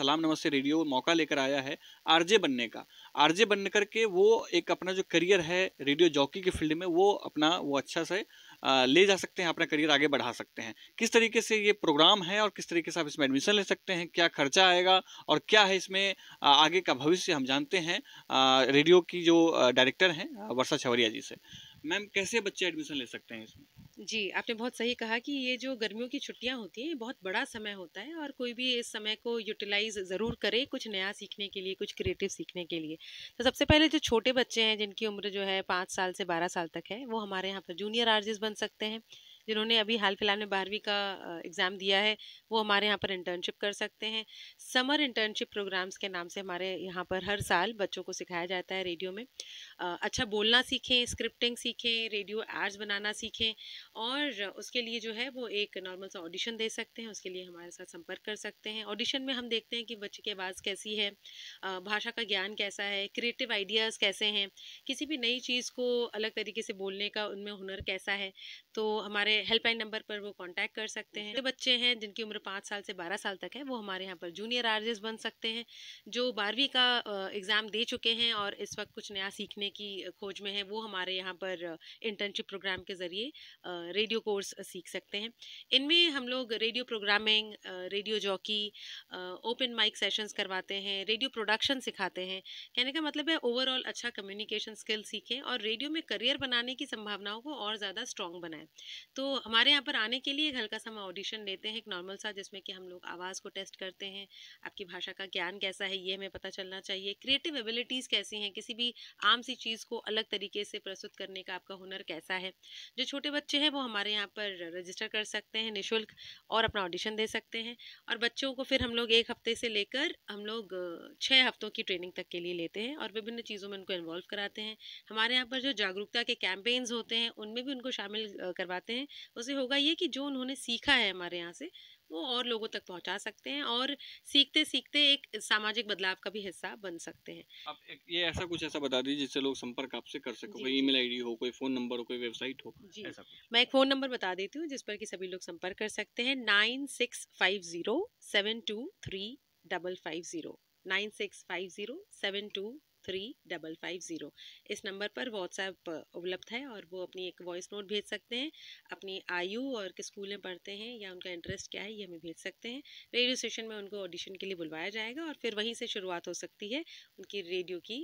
सलाम नमस्ते रेडियो मौका लेकर आया है आरजे बनने का आरजे बन करके वो एक अपना जो करियर है रेडियो जॉकी के फील्ड में वो अपना वो अच्छा से ले जा सकते हैं अपना करियर आगे बढ़ा सकते हैं किस तरीके से ये प्रोग्राम है और किस तरीके से आप इसमें एडमिशन ले सकते हैं क्या खर्चा आएगा और क्या है इसमें आगे का भविष्य हम जानते हैं रेडियो की जो डायरेक्टर हैं वर्षा छवरिया जी से मैम कैसे बच्चे एडमिशन ले सकते हैं इसमें जी आपने बहुत सही कहा कि ये जो गर्मियों की छुट्टियां होती हैं ये बहुत बड़ा समय होता है और कोई भी इस समय को यूटिलाइज ज़रूर करे कुछ नया सीखने के लिए कुछ क्रिएटिव सीखने के लिए तो सबसे पहले जो छोटे बच्चे हैं जिनकी उम्र जो है पाँच साल से बारह साल तक है वो हमारे यहाँ पर जूनियर आर्जिस बन सकते हैं जिन्होंने अभी हाल फिलहाल में बारहवीं का एग्ज़ाम दिया है वो हमारे यहाँ पर इंटर्नशिप कर सकते हैं समर इंटर्नशिप प्रोग्राम्स के नाम से हमारे यहाँ पर हर साल बच्चों को सिखाया जाता है रेडियो में अच्छा बोलना सीखें स्क्रिप्टिंग सीखें रेडियो एड्स बनाना सीखें और उसके लिए जो है वो एक नॉर्मल सा ऑडिशन दे सकते हैं उसके लिए हमारे साथ संपर्क कर सकते हैं ऑडिशन में हम देखते हैं कि बच्चे की आवाज़ कैसी है भाषा का ज्ञान कैसा है क्रिएटिव आइडियाज़ कैसे हैं किसी भी नई चीज़ को अलग तरीके से बोलने का उनमें हुनर कैसा है तो हमारे हेल्पलाइन नंबर पर वो कांटेक्ट कर सकते हैं जो बच्चे हैं जिनकी उम्र पाँच साल से बारह साल तक है वो हमारे यहाँ पर जूनियर आर बन सकते हैं जो बारहवीं का एग्ज़ाम दे चुके हैं और इस वक्त कुछ नया सीखने की खोज में है वो हमारे यहाँ पर इंटर्नशिप प्रोग्राम के ज़रिए रेडियो कोर्स सीख सकते हैं इनमें हम लोग radio programming radio jockey open mic sessions करवाते हैं रेडियो प्रोडक्शन सिखाते हैं कहने का मतलब है ओवरऑल अच्छा कम्युनिकेशन स्किल सीखें और रेडियो में करियर बनाने की संभावनाओं को और ज़्यादा स्ट्रॉन्ग बनाएं तो तो हमारे यहाँ पर आने के लिए एक हल्का सा हम ऑडिशन लेते हैं एक नॉर्मल सा जिसमें कि हम लोग आवाज़ को टेस्ट करते हैं आपकी भाषा का ज्ञान कैसा है ये हमें पता चलना चाहिए क्रिएटिव एबिलिटीज़ कैसी हैं किसी भी आम सी चीज़ को अलग तरीके से प्रस्तुत करने का आपका हुनर कैसा है जो छोटे बच्चे हैं वो हमारे यहाँ पर रजिस्टर कर सकते हैं निःशुल्क और अपना ऑडिशन दे सकते हैं और बच्चों को फिर हम लोग एक हफ्ते से लेकर हम लोग छः हफ्तों की ट्रेनिंग तक के लिए लेते हैं और विभिन्न चीज़ों में उनको इन्वॉल्व कराते हैं हमारे यहाँ पर जो जागरूकता के कैंपेन्स होते हैं उनमें भी उनको शामिल करवाते हैं उसे होगा ये कि जो उन्होंने सीखा है हमारे यहाँ से वो और लोगों तक पहुँचा सकते हैं और सीखते सीखते एक सामाजिक बदलाव का भी हिस्सा बन सकते हैं आप एक ये ऐसा कुछ ऐसा बता दीजिए जिससे लोग संपर्क आपसे कर सके कोई ईमेल आईडी हो कोई फ़ोन नंबर हो कोई वेबसाइट हो जी ऐसा मैं एक फ़ोन नंबर बता देती हूँ जिस पर कि सभी लोग संपर्क कर सकते हैं nine six five zero seven two three double five zero nine six five zero seven two three double five zero इस नंबर पर व्हाट्सएप उपलब्ध है और वो अपनी एक वॉइस नोट भेज सकते हैं अपनी आयु और किस स्कूल में पढ़ते हैं या उनका इंटरेस्ट क्या है ये हमें भेज सकते हैं रेडियो स्टेशन में उनको ऑडिशन के लिए बुलवाया जाएगा और फिर वहीं से शुरुआत हो सकती है उनकी रेडियो की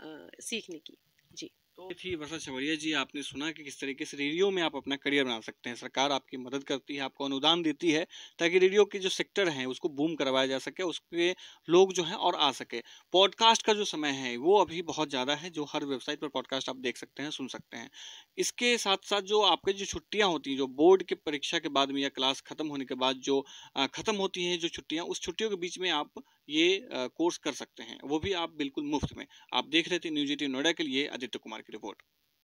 आ, सीखने की जी तो थी वर्षा छवरिया जी आपने सुना कि किस तरीके से रेडियो में आप अपना करियर बना सकते हैं सरकार आपकी मदद करती है आपको अनुदान देती है ताकि रेडियो के जो सेक्टर हैं उसको बूम करवाया जा सके उसके लोग जो हैं और आ सके पॉडकास्ट का जो समय है वो अभी बहुत ज़्यादा है जो हर वेबसाइट पर पॉडकास्ट आप देख सकते हैं सुन सकते हैं इसके साथ साथ जो आपके जो छुट्टियाँ होती हैं जो बोर्ड के परीक्षा के बाद में या क्लास ख़त्म होने के बाद जो ख़त्म होती हैं जो छुट्टियाँ उस छुट्टियों के बीच में आप ये कोर्स कर सकते हैं वो भी आप बिल्कुल मुफ्त में आप देख रहे थे न्यूज एटीन नोएडा के लिए आदित्य कुमार की रिपोर्ट